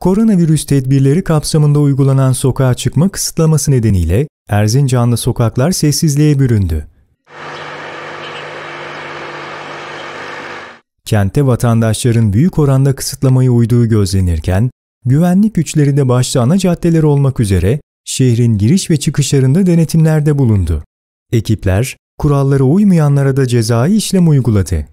Koronavirüs tedbirleri kapsamında uygulanan sokağa çıkma kısıtlaması nedeniyle Erzincanlı sokaklar sessizliğe büründü. Kente vatandaşların büyük oranda kısıtlamayı uyduğu gözlenirken, güvenlik güçleri de başta ana caddeler olmak üzere şehrin giriş ve çıkışlarında denetimlerde bulundu. Ekipler, kurallara uymayanlara da cezai işlem uyguladı.